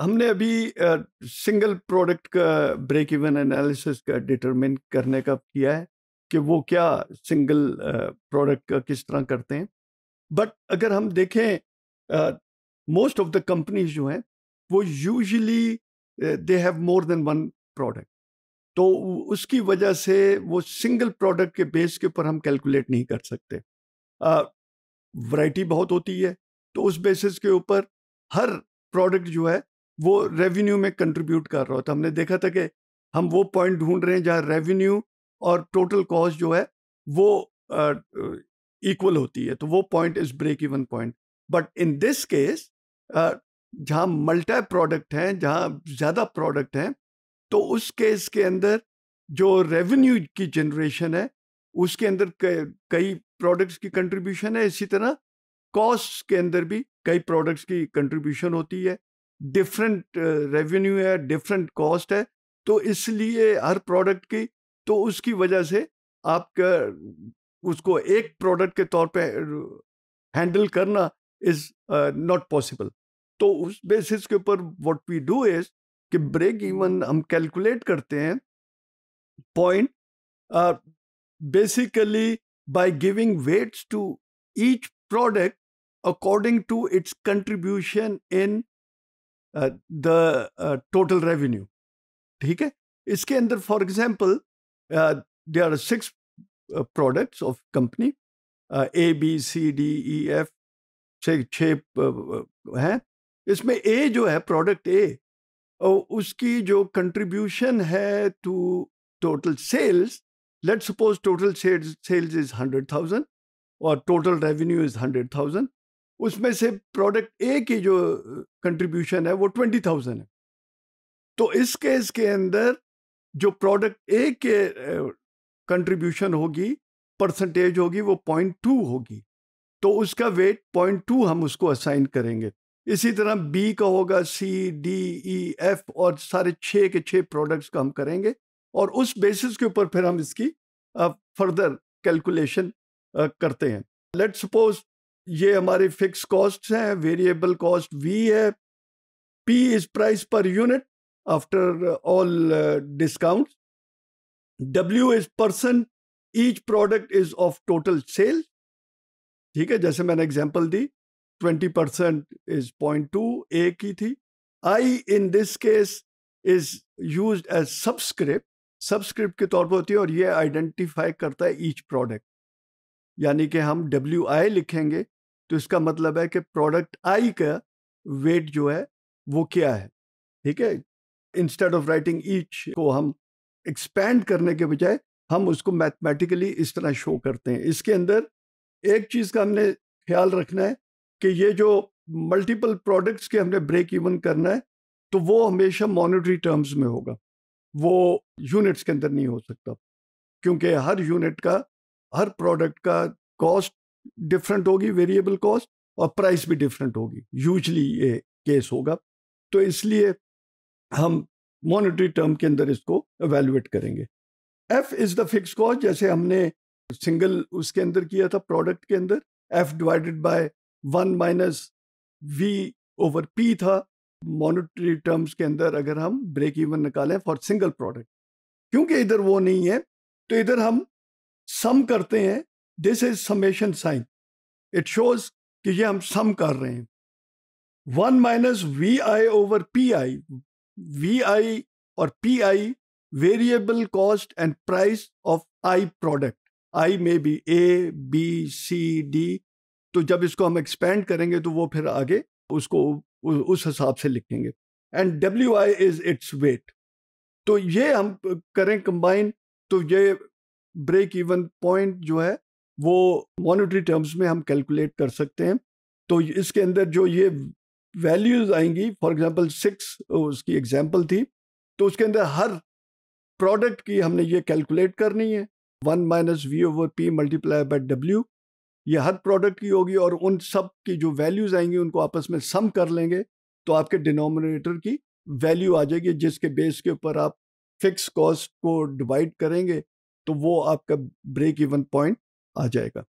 हमने अभी single product का ब्रेक इवन एनालिसिस का डिटरमिन करने का किया है कि वो क्या सिंगल प्रोडक्ट का किस तरह करते हैं बट अगर हम देखें मोस्ट ऑफ द कंपनीज जो हैं वो usually they have more than one product तो उसकी वजह से वो सिंगल प्रोडक्ट के बेस के ऊपर हम कैलकुलेट नहीं कर सकते वैरायटी बहुत होती है तो उस बेसिस के ऊपर हर प्रोडक्ट जो है वो रेवेन्यू में कंट्रीब्यूट कर रहा हो तो हमने देखा था कि हम वो पॉइंट ढूंढ रहे हैं जहाँ रेवेन्यू और टोटल कॉस्ट जो है वो इक्वल uh, होती है तो वो point is break even point but in this case जहाँ मल्टा प्रोडक्ट हैं जहाँ ज़्यादा प्रोडक्ट हैं तो उस केस के अंदर जो रेवेन्यू की जनरेशन है उसके अंदर कई प्रोडक्ट्स की कंट्रीब्यूशन है इसी तरह कॉस्ट के अंदर भी कई प्रोडक्ट्स की कंट्रीब्यूशन होती है डिफरेंट रेवेन्यू uh, है डिफरेंट कॉस्ट है तो इसलिए हर प्रोडक्ट की तो उसकी वजह से आपका उसको एक प्रोडक्ट के तौर पे हैंडल करना इज नॉट पॉसिबल तो उस बेसिस के ऊपर व्हाट वी डू इज कि ब्रेक हम्म। इवन हम कैलकुलेट करते हैं point basically by giving weights to each product according to its contribution in the total revenue ठीक है इसके अंदर for example they are six products of company A B C D E F से हैं इसमें ए जो है प्रोडक्ट ए उसकी जो कंट्रीब्यूशन है to total sales let suppose total sales is hundred thousand और total revenue is hundred thousand उसमें से प्रोडक्ट ए की जो कंट्रीब्यूशन है वो ट्वेंटी थाउजेंड है तो इस केस के अंदर जो प्रोडक्ट ए के कंट्रीब्यूशन होगी परसेंटेज होगी वो पॉइंट टू होगी तो उसका वेट पॉइंट टू हम उसको असाइन करेंगे इसी तरह बी का होगा सी डी ई एफ और सारे छः के छः प्रोडक्ट्स का हम करेंगे और उस बेसिस के ऊपर फिर हम इसकी फर्दर कैलकुलेशन करते हैं लेट सपोज ये हमारे फिक्स कॉस्ट हैं वेरिएबल कॉस्ट वी है P is price per unit after all discount W is percent each product is of total sale ठीक है जैसे मैंने एग्जाम्पल दी twenty percent is point two A की थी I in this case is use as subscript subscript के तौर पर होती है और ये आइडेंटिफाई करता है ईच प्रोडक्ट यानी कि हम डब्ल्यू आई लिखेंगे तो इसका मतलब है कि प्रोडक्ट आई का वेट जो है वो क्या है ठीक है इंस्टेड ऑफ राइटिंग ईच को हम एक्सपैंड करने के बजाय हम उसको मैथमेटिकली इस तरह शो करते हैं इसके अंदर एक चीज़ का हमने ख्याल रखना है कि ये जो मल्टीपल प्रोडक्ट्स के हमने ब्रेक इवन करना है तो वो हमेशा मॉनिटरी टर्म्स में होगा वो यूनिट्स के अंदर नहीं हो सकता क्योंकि हर यूनिट का हर प्रोडक्ट का कॉस्ट डिफरेंट होगी वेरिएबल कॉस्ट और प्राइस भी डिफरेंट होगी यूजली ये केस होगा तो इसलिए हम मॉनेटरी टर्म के अंदर इसको एवेलुएट करेंगे F is the fix cost जैसे हमने सिंगल उसके अंदर किया था प्रोडक्ट के अंदर F divided by one minus V over P था मॉनेटरी टर्म्स के अंदर अगर हम ब्रेक इवन निकालें फॉर सिंगल प्रोडक्ट क्योंकि इधर वो नहीं है तो इधर हम सम करते हैं this is summation sign it shows कि ये हम सम कर रहे हैं one minus V I over P I V I और P I variable cost and price of I product I may be A B C D तो जब इसको हम एक्सपेंड करेंगे तो वो फिर आगे उसको उस हिसाब से लिखेंगे and W I is its weight तो ये हम करें कंबाइन तो ये ब्रेक इवन पॉइंट जो है वो मॉनिटरी टर्म्स में हम कैलकुलेट कर सकते हैं तो इसके अंदर जो ये वैल्यूज आएंगी फॉर एग्जांपल सिक्स उसकी एग्जांपल थी तो उसके अंदर हर प्रोडक्ट की हमने ये कैलकुलेट करनी है one minus V over P multiply by W ये हर प्रोडक्ट की होगी और उन सब की जो वैल्यूज आएंगी उनको आपस में सम कर लेंगे तो आपके डिनोमिनेटर की वैल्यू आ जाएगी जिसके बेस के ऊपर आप फिक्स कॉस्ट को डिवाइड करेंगे तो वो आपका ब्रेक इवन पॉइंट आ जाएगा